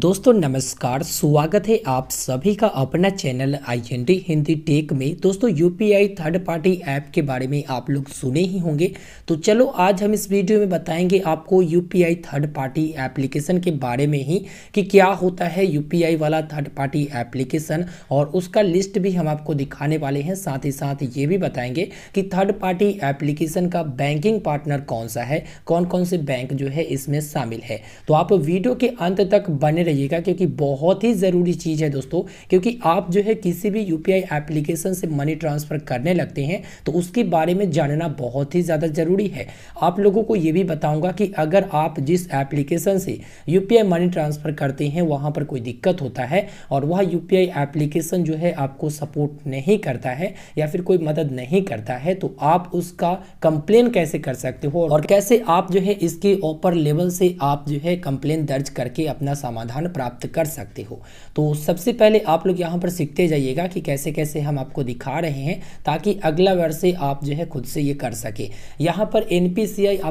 दोस्तों नमस्कार स्वागत है आप सभी का अपना channel I N D Hindi tech में दोस्तों यूपीआई थर्ड पार्टी ऐप के बारे में आप लोग सुने ही होंगे तो चलो आज हम इस वीडियो में बताएंगे आपको यूपीआई थर्ड पार्टी एप्लीकेशन के बारे में ही कि क्या होता है यूपीआई वाला थर्ड पार्टी एप्लीकेशन और उसका लिस्ट भी हम आपको दिखाने वाले हैं साथ ही साथ ये भी बताएंगे कि थर्ड पार्टी एप्लीकेशन का बैंकिंग पार्टनर कौन सा है कौन कौन से बैंक जो है इसमें शामिल है तो आप वीडियो के अंत तक बने रहिएगा क्योंकि बहुत ही ज़रूरी चीज़ है दोस्तों क्योंकि आप जो है किसी भी यू एप्लीकेशन से मनी ट्रांसफ़र करने लगते हैं तो उसके बारे में जानना बहुत ही ज़्यादा ज़रूरी है आप लोगों को ये भी बताऊँगा कि अगर आप जिस एप्लीकेशन से यू मनी ट्रांसफ़र करते हैं वहाँ पर कोई दिक्कत होता है और वह यू एप्लीकेशन जो है आपको सपोर्ट नहीं करता है या फिर कोई मदद नहीं करता है तो आप उसका कंप्लेन कैसे कर सकते हो और कैसे आप जो है इसके ऊपर लेवल से आप जो है कंप्लेन दर्ज करके अपना समाधान स्थान प्राप्त कर सकते हो तो सबसे पहले आप लोग यहाँ पर सीखते जाइएगा कि कैसे कैसे हम आपको दिखा रहे हैं ताकि अगला वर्ष से आप जो है खुद से ये कर सके यहाँ पर एन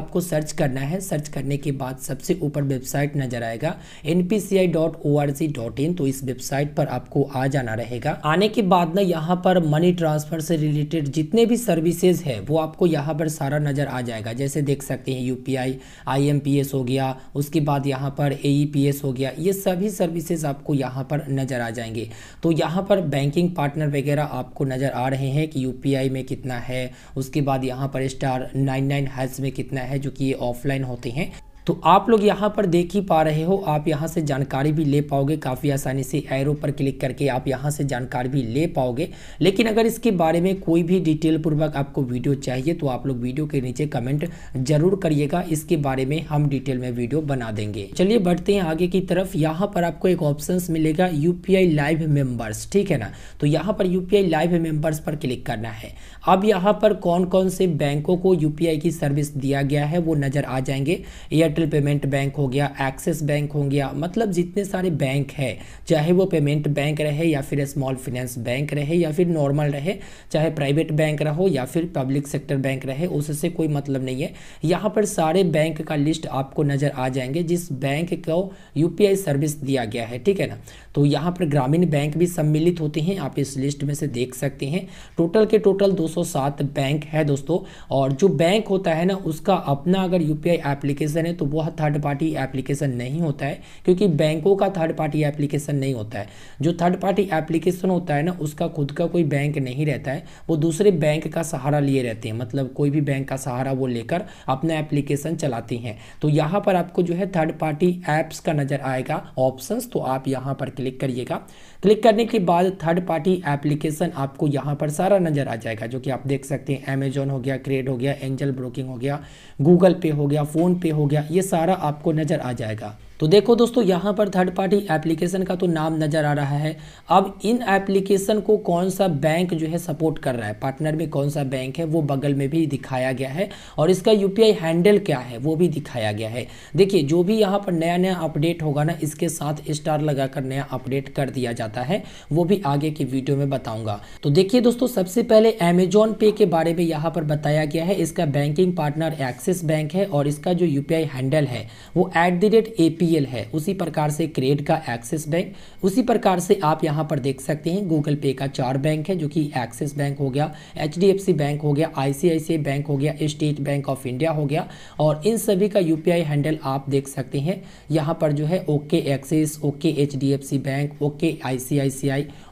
आपको सर्च करना है सर्च करने के बाद सबसे ऊपर वेबसाइट नजर आएगा एन तो इस वेबसाइट पर आपको आ जाना रहेगा आने के बाद ना यहाँ पर मनी ट्रांसफर से रिलेटेड जितने भी सर्विसेज है वो आपको यहाँ पर सारा नज़र आ जाएगा जैसे देख सकते हैं यू पी हो गया उसके बाद यहाँ पर ए e हो गया ये सभी सर्विसेज आपको यहाँ पर नज़र आ जाएंगे तो यहाँ पर बैंकिंग पार्टनर वगैरह आपको नज़र आ रहे हैं कि यू में कितना है उसके बाद यहाँ पर स्टार नाइन नाइन में कितना है जो कि ये ऑफलाइन होते हैं तो आप लोग यहाँ पर देख ही पा रहे हो आप यहाँ से जानकारी भी ले पाओगे काफ़ी आसानी से एरो पर क्लिक करके आप यहाँ से जानकारी भी ले पाओगे लेकिन अगर इसके बारे में कोई भी डिटेल पूर्वक आपको वीडियो चाहिए तो आप लोग वीडियो के नीचे कमेंट जरूर करिएगा इसके बारे में हम डिटेल में वीडियो बना देंगे चलिए बढ़ते हैं आगे की तरफ यहाँ पर आपको एक ऑप्शन मिलेगा यू लाइव मेम्बर्स ठीक है ना तो यहाँ पर यू लाइव मेम्बर्स पर क्लिक करना है अब यहाँ पर कौन कौन से बैंकों को यू की सर्विस दिया गया है वो नजर आ जाएंगे एयरटेल एयरटेल पेमेंट बैंक हो गया एक्सिस बैंक हो गया मतलब जितने सारे बैंक है चाहे वो पेमेंट बैंक रहे या फिर स्मॉल फिनेंस बैंक रहे या फिर नॉर्मल रहे चाहे प्राइवेट बैंक रहो या फिर पब्लिक सेक्टर बैंक रहे उससे कोई मतलब नहीं है यहाँ पर सारे बैंक का लिस्ट आपको नज़र आ जाएंगे जिस बैंक को यू सर्विस दिया गया है ठीक है ना तो यहाँ पर ग्रामीण बैंक भी सम्मिलित होते हैं आप इस लिस्ट में से देख सकते हैं टोटल के टोटल 207 बैंक है दोस्तों और जो बैंक होता है ना उसका अपना अगर यूपीआई एप्लीकेशन है तो वह थर्ड पार्टी एप्लीकेशन नहीं होता है क्योंकि बैंकों का थर्ड पार्टी एप्लीकेशन नहीं होता है जो थर्ड पार्टी एप्लीकेशन होता है ना उसका खुद का कोई बैंक नहीं रहता है वो दूसरे बैंक का सहारा लिए रहते हैं मतलब कोई भी बैंक का सहारा वो लेकर अपना एप्लीकेशन चलाती हैं तो यहाँ पर आपको जो है थर्ड पार्टी ऐप्स का नज़र आएगा ऑप्शंस तो आप यहाँ पर क्लिक करिएगा क्लिक करने के बाद थर्ड पार्टी एप्लीकेशन आपको यहाँ पर सारा नज़र आ जाएगा जो कि आप देख सकते हैं अमेजोन हो गया क्रेड हो गया एंजल ब्रोकिंग हो गया गूगल पे हो गया फ़ोनपे हो गया ये सारा आपको नज़र आ जाएगा तो देखो दोस्तों यहाँ पर थर्ड पार्टी एप्लीकेशन का तो नाम नज़र आ रहा है अब इन एप्लीकेशन को कौन सा बैंक जो है सपोर्ट कर रहा है पार्टनर में कौन सा बैंक है वो बगल में भी दिखाया गया है और इसका यू हैंडल क्या है वो भी दिखाया गया है देखिए जो भी यहाँ पर नया नया अपडेट होगा ना इसके साथ स्टार लगाकर नया अपडेट कर दिया जाता है वो भी आगे की वीडियो में बताऊंगा तो देखिए दोस्तों सबसे पहले अमेजोन पे के बारे में यहाँ पर बताया गया है इसका बैंकिंग पार्टनर एक्सिस बैंक है और इसका जो यू हैंडल है वो एट रेट पीएल है उसी प्रकार से क्रेड का एक्सिस बैंक उसी प्रकार से आप यहाँ पर देख सकते हैं गूगल पे का चार बैंक है जो कि एक्सिस बैंक हो गया एच बैंक हो गया आई बैंक हो गया स्टेट बैंक ऑफ इंडिया हो गया और इन सभी का यू हैंडल आप देख सकते हैं यहाँ पर जो है okay Axis okay H bank okay I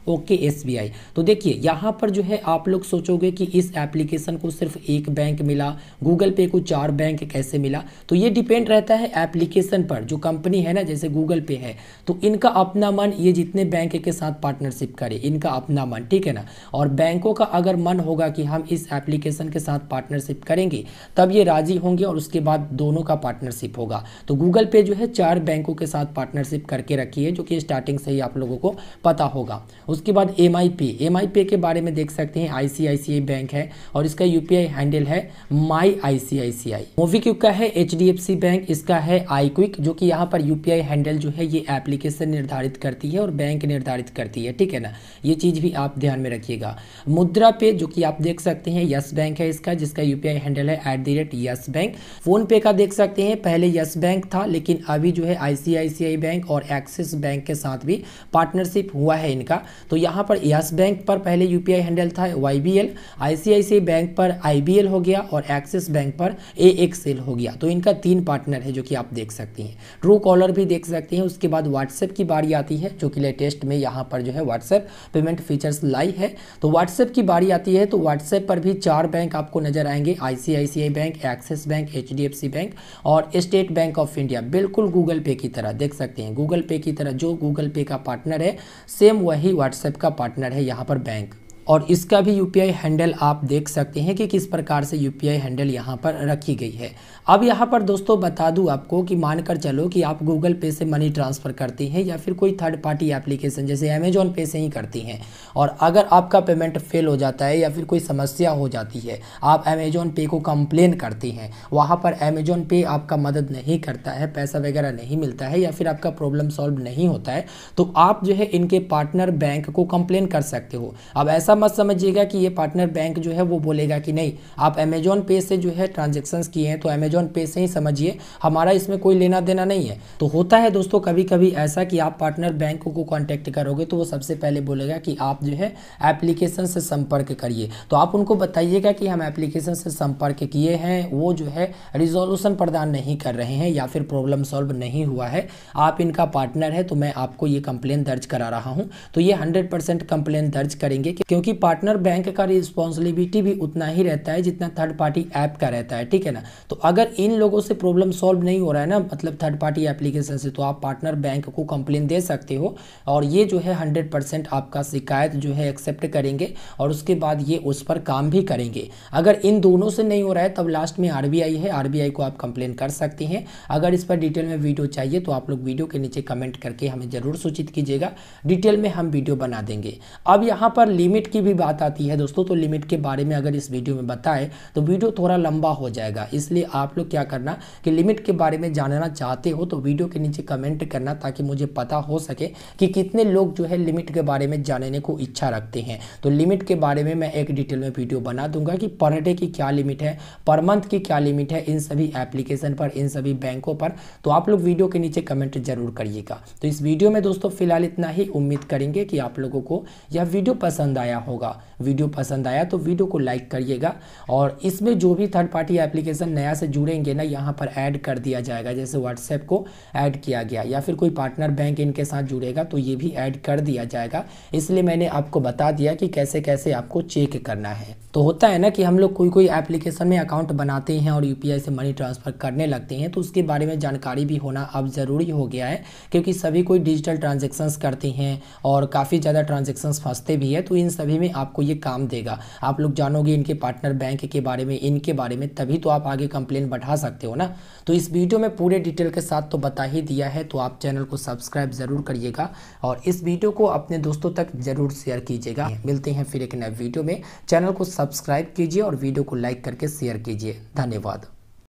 okay SBI तो देखिए यहाँ पर जो है आप लोग सोचोगे कि इस एप्लीकेशन को सिर्फ एक बैंक मिला गूगल पे को चार बैंक कैसे मिला तो ये डिपेंड रहता है एप्लीकेशन पर जो कंपनी है ना जैसे गूगल पे है तो इनका अपना मन ये जितने बैंक के साथ पार्टनरशिप करे इनका अपना मन ठीक है ना और बैंकों का अगर मन होगा कि हम इस एप्लीकेशन के साथ पार्टनरशिप करेंगे तब ये राजी होंगे और उसके बाद दोनों का पार्टनरशिप होगा तो गूगल पे जो है चार बैंकों के साथ पार्टनरशिप करके रखी है जो कि स्टार्टिंग से ही आप लोगों को पता होगा उसके बाद M I P M I P के बारे में देख सकते हैं आई बैंक है और इसका यू हैंडल है माई आई सी आई सी आई मूवी क्विक का है H D F C bank इसका है आई क्विक जो कि यहाँ पर यू हैंडल जो है ये एप्लीकेशन निर्धारित करती है और बैंक निर्धारित करती है ठीक है ना ये चीज़ भी आप ध्यान में रखिएगा मुद्रा पे जो कि आप देख सकते हैं यस बैंक है इसका जिसका यू हैंडल है at the rate Yes bank PhonePe का देख सकते हैं पहले यस बैंक था लेकिन अभी जो है आई बैंक और एक्सिस बैंक के साथ भी पार्टनरशिप हुआ है इनका तो यहाँ पर यस बैंक पर पहले यू हैंडल था Y B L I bank पर आई हो गया और एक्सिस बैंक पर ए सेल हो गया तो इनका तीन पार्टनर है जो कि आप देख सकते हैं ट्रू कॉलर भी देख सकते हैं उसके बाद व्हाट्सएप की बारी आती है जो कि लेटेस्ट में यहाँ पर जो है व्हाट्सएप पेमेंट फीचर्स लाई है तो व्हाट्सएप की बारी आती है तो व्हाट्सएप पर भी चार बैंक आपको नजर आएंगे I bank Axis bank H bank और स्टेट बैंक ऑफ इंडिया बिल्कुल गूगल पे की तरह देख सकते हैं गूगल पे की तरह जो गूगल पे का पार्टनर है सेम वही व्हाट्सएप व्हाट्सएप का पार्टनर है यहाँ पर बैंक और इसका भी यूपीआई हैंडल आप देख सकते हैं कि किस प्रकार से यूपीआई हैंडल यहाँ पर रखी गई है अब यहाँ पर दोस्तों बता दूँ आपको कि मानकर चलो कि आप गूगल पे से मनी ट्रांसफ़र करती हैं या फिर कोई थर्ड पार्टी एप्लीकेशन जैसे अमेजोन पे से ही करती हैं और अगर आपका पेमेंट फेल हो जाता है या फिर कोई समस्या हो जाती है आप अमेजोन पे को कंप्लेन करती हैं वहाँ पर अमेजोन पे आपका मदद नहीं करता है पैसा वगैरह नहीं मिलता है या फिर आपका प्रॉब्लम सॉल्व नहीं होता है तो आप जो है इनके पार्टनर बैंक को कंप्लेन कर सकते हो अब ऐसा मत समझिएगा कि ये पार्टनर बैंक जो है वो बोलेगा कि नहीं आप अमेजोन पे से जो है ट्रांजेक्शन्स किए हैं तो अमेजोन अमेजोन पे से ही समझिए हमारा इसमें कोई लेना देना नहीं है तो होता है दोस्तों कभी कभी ऐसा कि आप पार्टनर बैंक को कॉन्टैक्ट करोगे तो वो सबसे पहले बोलेगा कि आप जो है एप्लीकेशन से संपर्क करिए तो आप उनको बताइएगा कि हम एप्लीकेशन से संपर्क किए हैं वो जो है रिजोल्यूशन प्रदान नहीं कर रहे हैं या फिर प्रॉब्लम सॉल्व नहीं हुआ है आप इनका पार्टनर है तो मैं आपको ये कंप्लेन दर्ज करा रहा हूँ तो ये हंड्रेड परसेंट कंप्लेन दर्ज करेंगे क्योंकि पार्टनर बैंक का रिस्पॉन्सिबिलिटी भी उतना ही रहता है जितना थर्ड पार्टी ऐप का रहता है ठीक है ना तो अगर इन लोगों से प्रॉब्लम सॉल्व नहीं हो रहा है ना मतलब थर्ड पार्टी एप्लीकेशन से तो आप पार्टनर बैंक को कंप्लेन दे सकते हो और ये जो है हंड्रेड परसेंट आपका शिकायत जो है एक्सेप्ट करेंगे और उसके बाद ये उस पर काम भी करेंगे अगर इन दोनों से नहीं हो रहा है तब लास्ट में आर है आर को आप कंप्लेन कर सकते हैं अगर इस पर डिटेल में वीडियो चाहिए तो आप लोग वीडियो के नीचे कमेंट करके हमें ज़रूर सूचित कीजिएगा डिटेल में हम वीडियो बना देंगे अब यहाँ पर लिमिट की भी बात आती है दोस्तों तो लिमिट के बारे में अगर इस वीडियो में बताएं तो वीडियो थोड़ा लंबा हो जाएगा इसलिए आप आप लोग क्या करना कि लिमिट के बारे में जानना चाहते हो तो वीडियो के नीचे कमेंट करना ताकि मुझे पता हो सके कि कितने लोग जो है लिमिट के बारे में जानने को इच्छा रखते हैं तो लिमिट के बारे में मैं एक डिटेल में वीडियो बना दूंगा कि पर डे की क्या लिमिट है पर मंथ की क्या लिमिट है इन सभी एप्लीकेशन पर इन सभी बैंकों पर तो आप लोग वीडियो के नीचे कमेंट जरूर करिएगा तो इस वीडियो में दोस्तों फिलहाल इतना ही उम्मीद करेंगे कि आप लोगों को यह वीडियो पसंद आया होगा वीडियो पसंद आया तो वीडियो को लाइक करिएगा और इसमें जो भी थर्ड पार्टी एप्लीकेशन नया से जुड़ेंगे ना यहाँ पर ऐड कर दिया जाएगा जैसे व्हाट्सएप को ऐड किया गया या फिर कोई पार्टनर बैंक इनके साथ जुड़ेगा तो ये भी ऐड कर दिया जाएगा इसलिए मैंने आपको बता दिया कि कैसे कैसे आपको चेक करना है तो होता है ना कि हम लोग कोई कोई एप्लीकेशन में अकाउंट बनाते हैं और यू से मनी ट्रांसफ़र करने लगते हैं तो उसके बारे में जानकारी भी होना अब ज़रूरी हो गया है क्योंकि सभी कोई डिजिटल ट्रांजेक्शन्स करते हैं और काफ़ी ज़्यादा ट्रांजेक्शन्स फंसते भी है तो इन सभी में आपको ये काम देगा आप लोग जानोगे इनके पार्टनर बैंक के बारे में इनके बारे में तभी तो आप आगे कंप्लेन बढ़ा सकते हो ना तो इस वीडियो में पूरे डिटेल के साथ तो बता ही दिया है तो आप चैनल को सब्सक्राइब ज़रूर करिएगा और इस वीडियो को अपने दोस्तों तक ज़रूर शेयर कीजिएगा मिलते हैं फिर एक नए वीडियो में चैनल को सब्सक्राइब कीजिए और वीडियो को लाइक करके शेयर कीजिए धन्यवाद